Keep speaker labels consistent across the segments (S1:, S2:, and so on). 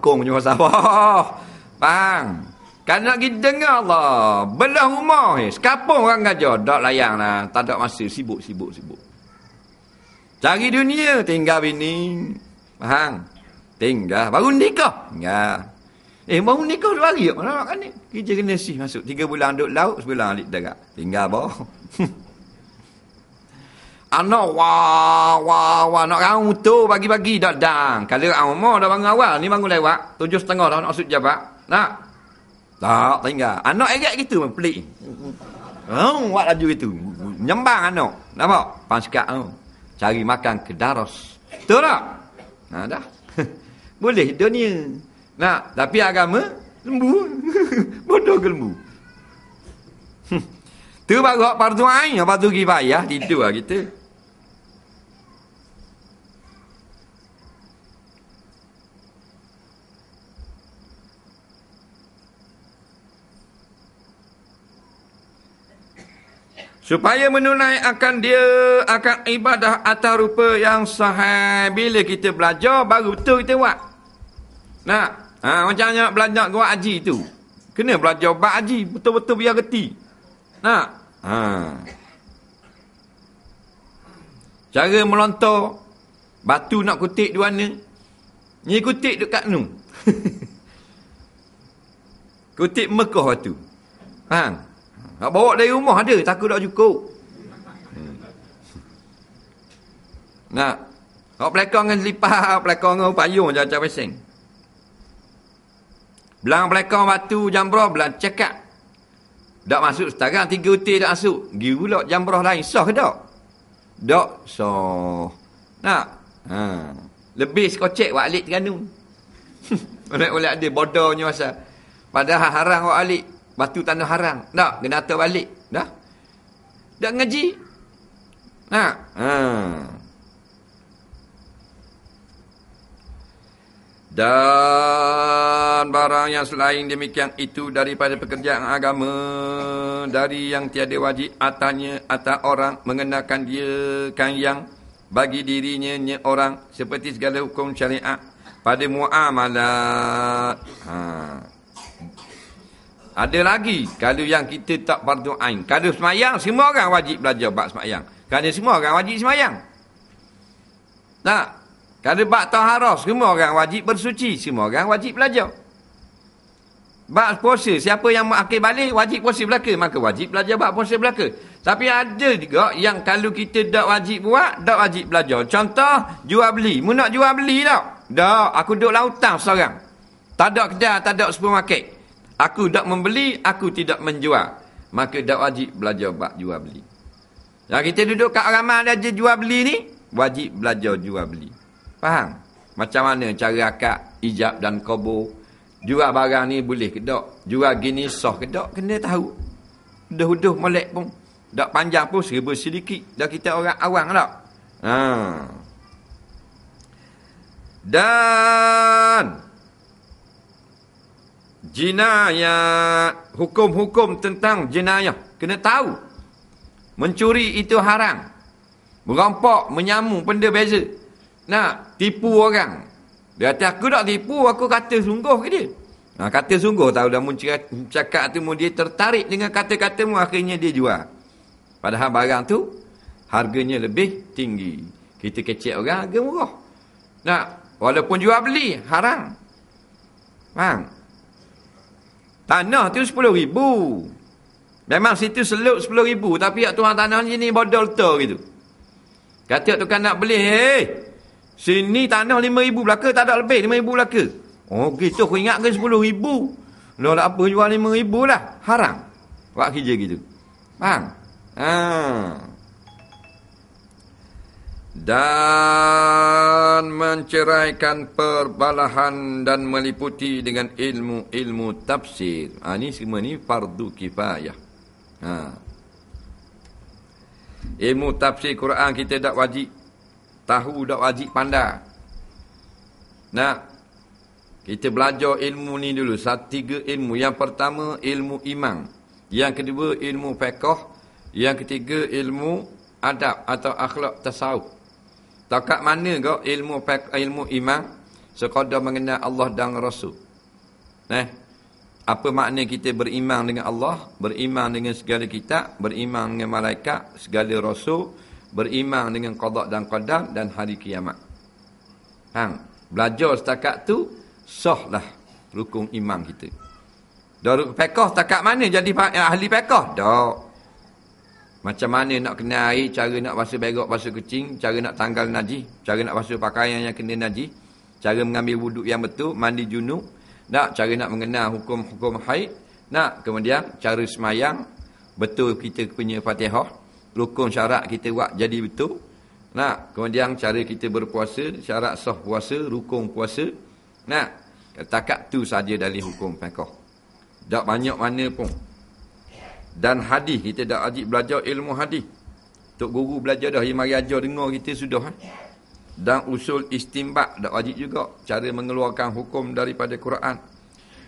S1: Kong punya pasal Faham? Kan nak pergi dengar Allah. Belah rumah. Eh. Sekapun orang gajah. Tak layang lah. Tak ada masa. Sibuk, sibuk, sibuk. Cari dunia. Tinggal bini. Faham? Tinggal. Baru nikah. Tinggal. Eh, baru nikah dua hari. Mana nak kan ni? Kerja kena sih masuk. Tiga bulan duduk laut. Sebulan alik darat. Tinggal bawah. Ano wah wah wah nak kau tu pagi-pagi dah dang. Kalau kau mau dah bangun awal ni bangun lewat tujuh setengah dah nak sujud jabat. Nak tak tinggal. Anak ejak gitu pelik. Kau oh, buat laju gitu. Nyembang anak. Nampak? Pan sikat oh. Cari makan ke daros. Betul tak? Ha, dah. Boleh dunia. Nak? Tapi agama, lembu. Bodoh ke lembu? Tu baru hak partuan air, hak partuan kibayah, tidur lah kita. supaya menunai akan dia akan ibadah atas rupa yang sahih bila kita belajar baru betul kita buat nak ha, macam nak belajar buat haji tu kena belajar buat haji betul-betul biar reti nak ha. cara melontar batu nak kutik di mana ni kutik dekat nu kutik Mekah tu faham nak bawa dari rumah ada, takut tak cukup. Hmm. Nak. Kau pelakon dengan selipah, pelakon dengan payung jangan cakap pesing. Belang pelakon batu jambrah, belang cekak. Tak masuk setarang, tiga uti tak masuk. Giru lah jambrah lain, sah ke tak? Tak, sah. Nak? Ha. Lebih sekocek buat alik terganu. Oleh-oleh ada bodohnya masa. Padahal haram buat alik. Batu tanah haram. Dah, kena atur balik. Dah. Dah ngaji. Nah. Ha. ha. Dan barang yang selain demikian itu daripada pekerjaan agama dari yang tiada wajib atanya atau orang mengenakan dia kan yang bagi dirinya nya orang seperti segala hukum syariah pada muamalah. Ha. Ada lagi kalau yang kita tak fardu ain. Kalau semayang semua orang wajib belajar bab semayang. Kalau semua orang wajib semayang. Tak. Kalau bab taharah semua orang wajib bersuci, semua orang wajib belajar. Bab puasa siapa yang akil balik wajib puasa belaka, maka wajib belajar bab puasa belaka. Tapi ada juga yang kalau kita tak wajib buat, tak wajib belajar. Contoh jual beli. Mu nak jual beli tak? tak. aku duduklah hutang seorang. Tak ada kedai, tak ada supermarket. Aku tak membeli, aku tidak menjual. Maka tak wajib belajar buat jual beli. Yang kita duduk kat ramah dia jual beli ni, wajib belajar jual beli. Faham? Macam mana cara akak, ijab dan kobo. Jual barang ni boleh ke tak? Jual gini soh ke tak? Kena tahu. Duh-duh molek pun. Tak panjang pun seribu sedikit. Dah kita orang awang tak? Ha. Dan jinayat hukum-hukum tentang jenayah kena tahu mencuri itu haram merampok menyamu benda beza nak tipu orang dia kata aku tak tipu aku kata sungguh ke dia ha, kata sungguh tahu dah cakap tu dia tertarik dengan kata-katamu akhirnya dia jual padahal barang tu harganya lebih tinggi kita kecil orang harga murah nak walaupun jual beli haram faham Tanah tu sepuluh ribu. Memang situ seluk sepuluh ribu. Tapi yang tuan tanah ni, ni bodoh leta gitu. Kata tu kan nak beli. Hey, sini tanah lima ribu belaka. Tak ada lebih lima ribu belaka. Oh gitu. Kau ingat ke sepuluh ribu? Lu nak apa jual lima ribu lah. Haram. Buat kerja gitu. Faham? Haa. Ah. Dah dan menceraikan perbalahan dan meliputi dengan ilmu-ilmu tafsir. Ha, ini semua ni fardu kifayah. Ha. Ilmu tafsir Quran kita tak wajib. Tahu tak wajib pandai. Nah, kita belajar ilmu ni dulu. Satu tiga ilmu. Yang pertama ilmu imam. Yang kedua ilmu fekoh. Yang ketiga ilmu adab atau akhlak tasawuf. Tak kat mana kau ilmu ilmu iman sekadar mengenal Allah dan Rasul. Eh? Apa makna kita beriman dengan Allah, beriman dengan segala kitab, beriman dengan malaikat, segala rasul, beriman dengan qada dan qadar dan hari kiamat. Hang, belajar setakat tu sah lah rukun iman kita. Daru pekah takat mana jadi ahli pekah? Tak. Macam mana nak kena air, cara nak basuh berok, basuh kecing. cara nak tanggal naji. cara nak basuh pakaian yang kena naji. cara mengambil wuduk yang betul, mandi junub, nak cara nak mengenal hukum-hukum haid, nak kemudian cara semayang, betul kita punya fatihah, rukun syarat kita buat jadi betul, nak kemudian cara kita berpuasa, syarat sah puasa, rukun puasa, nak takat tu saja dari hukum fatihah. Tak banyak mana pun dan hadis kita dah ajik belajar ilmu hadis tok guru belajar dah mari ajar dengar kita sudah kan dan usul istimbak dah ajik juga cara mengeluarkan hukum daripada Quran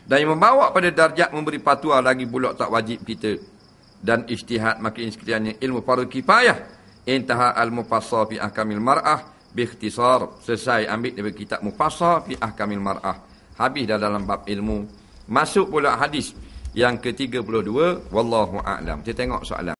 S1: dan yang membawa pada darjat memberi patua lagi pula tak wajib kita dan istihad makin sekaliannya ilmu fardu kifayah intaha al mufassal fi ahkamil mar'ah bi selesai ambil dari kitab mufassal fi ahkamil mar'ah habis dah dalam bab ilmu masuk pula hadis yang ke-32 wallahu aalam. Kita tengok soalan